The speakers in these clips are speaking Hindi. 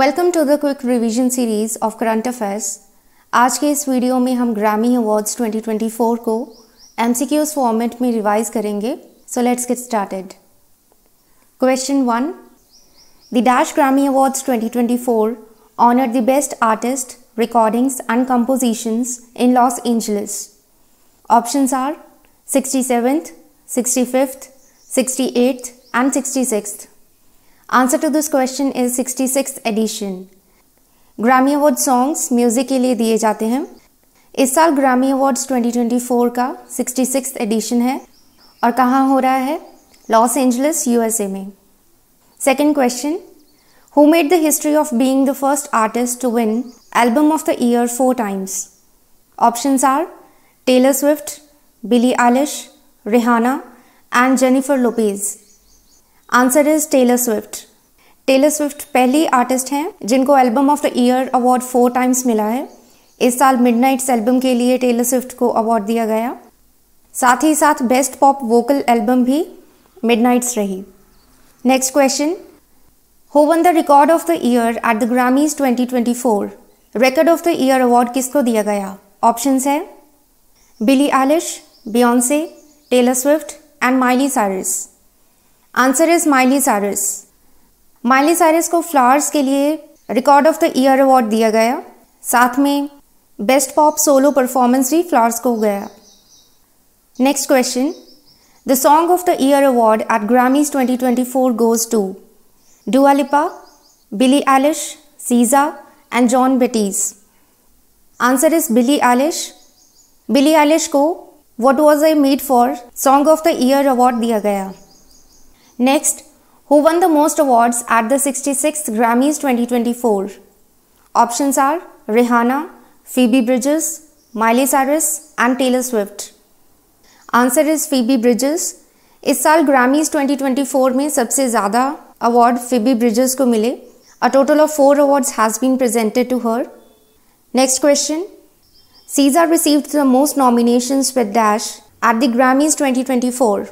Welcome to the quick revision series of current affairs आज के इस वीडियो में हम ग्रामी अवार्ड्स 2024 को एम सी फॉर्मेट में रिवाइज करेंगे so let's get started question one the dash Grammy awards 2024 honour the best artist recordings and compositions in Los Angeles options are sixty seventh sixty fifth sixty eighth and sixty six Answer to this question is 66th edition. Grammy Awards songs music के लिए दिए जाते हैं इस साल Grammy Awards 2024 का 66th edition है और कहाँ हो रहा है Los Angeles, USA में Second question, who made the history of being the first artist to win Album of the Year four times? Options are Taylor Swift, Billie Eilish, Rihanna and Jennifer Lopez. Answer is Taylor Swift Taylor Swift पहली आर्टिस्ट हैं जिनको album of the year award four times मिला है इस साल मिड एल्बम के लिए टेलर स्विफ्ट को अवार्ड दिया गया साथ ही साथ बेस्ट पॉप वोकल एल्बम भी मिड रही next question who won the record of the year at the Grammys 2024 record of the year award किसको दिया गया ऑप्शंस है Billie Eilish Beyoncé Taylor Swift and Miley Cyrus answer is Miley Cyrus Miley Cyrus को फ्लावर्स के लिए record of the year award दिया गया साथ में बेस्ट पॉप सोलो परफॉर्मेंस भी फ्लावर्स को गया next question the song of the year award at Grammys 2024 goes to Dua Lipa Billie Eilish SZA and Jon Batiste answer is Billie Eilish Billie Eilish को what was I made for song of the year award दिया गया Next, who won the most awards at the 66th Grammys 2024? Options are Rihanna, Phoebe Bridges, Miley Cyrus, and Taylor Swift. Answer is Phoebe Bridges. इस साल ग्रामीज 2024 में सबसे ज़्यादा अवार्ड फिबी Bridges को मिले a total of four awards has been presented to her next question SZA received the most nominations with dash at the Grammys 2024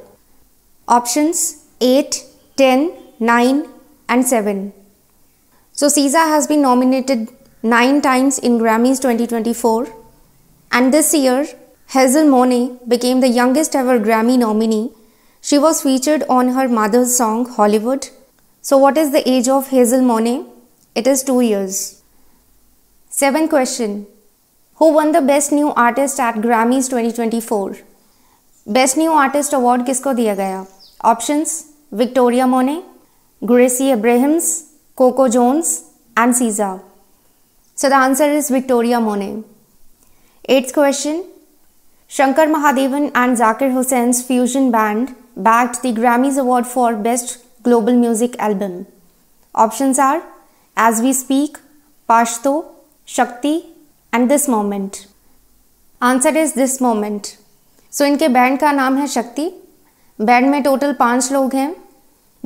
options 8, 10, 9 and 7. So Cesar has been nominated 9 times in Grammys 2024 and this year Hazel Monet became the youngest ever Grammy nominee. She was featured on her mother's song Hollywood. So what is the age of Hazel Monet? It is 2 years. Seventh question. Who won the best new artist at Grammys 2024? Best New Artist award किसको दिया गया options. Victoria Monet Gracie Abrams Coco Jones and SZA so the answer is Victoria Monet eighth question Shankar Mahadevan and Zakir Hussain fusion band bagged the Grammys award for best global music album option are as we speak Pashto Shakti and this moment answer is this moment so इनके बैंड का नाम है शक्ति बैंड में टोटल पाँच लोग हैं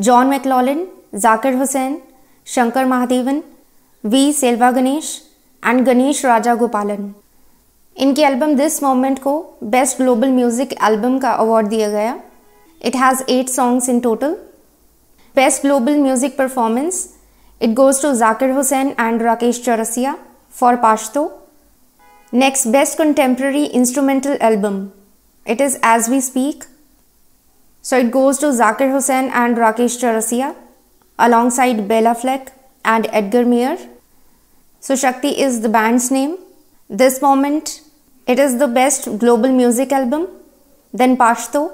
John McLaughlin Zakir Hussain Shankar Mahadevan V Selvaganesh and Ganesh Rajagopalan इनके एल्बम दिस मोमेंट को बेस्ट ग्लोबल म्यूजिक एल्बम का अवार्ड दिया गया it has eight songs in total best global music performance it goes to Zakir Hussain and Rakesh Chaurasia for Pashto next best contemporary instrumental album it is as we speak So it goes to Zakir Hussain and Rakesh Chaurasia alongside Bella Fleck and Edgar Meyer. So Shakti is the band's name. This moment, it is the best global music album. Then Pashto,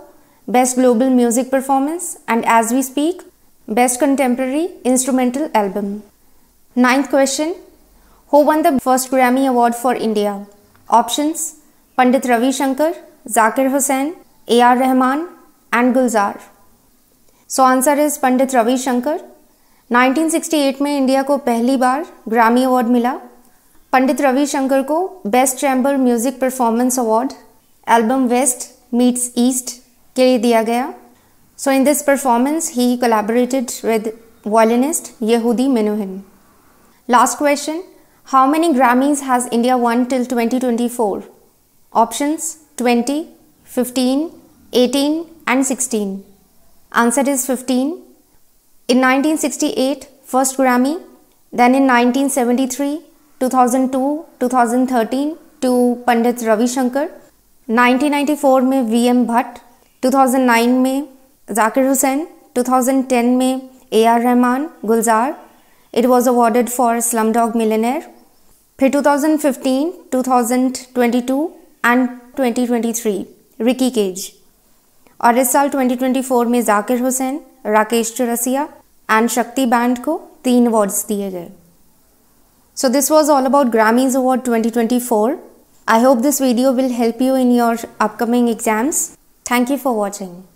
best global music performance. And as we speak, best contemporary instrumental album. Ninth question. Who won the first Grammy Award for India? Options Pandit Ravi Shankar, Zakir Hussain, A.R. Rahman, and Gulzar so answer is Pandit Ravi Shankar 1968 में इंडिया को पहली बार ग्रामी अवार्ड मिला पंडित रवि शंकर को best chamber music performance award album west meets east के लिए दिया गया so in this performance he collaborated with violinist Yehudi Menuhin last question how many Grammys has India won till 2024? Options twenty fifteen eighteen and 16. Answer is 15. In 1968, first Grammy, then in 1973, 2002, 2013 to Pandit Ravi Shankar, 1994 mein VM Bhatt, 2009 mein Zakir Hussain, 2010 mein AR Rahman Gulzar. It was awarded for Slumdog Millionaire. Phir 2015, 2022 and 2023, Ricky Cage. और इस साल 2024 में जाकिर हुसैन राकेश चुरसिया एंड शक्ति बैंड को तीन अवार्ड्स दिए गए so this was all about Grammys award twenty twenty four I hope this video will help you in your upcoming exams thank you for watching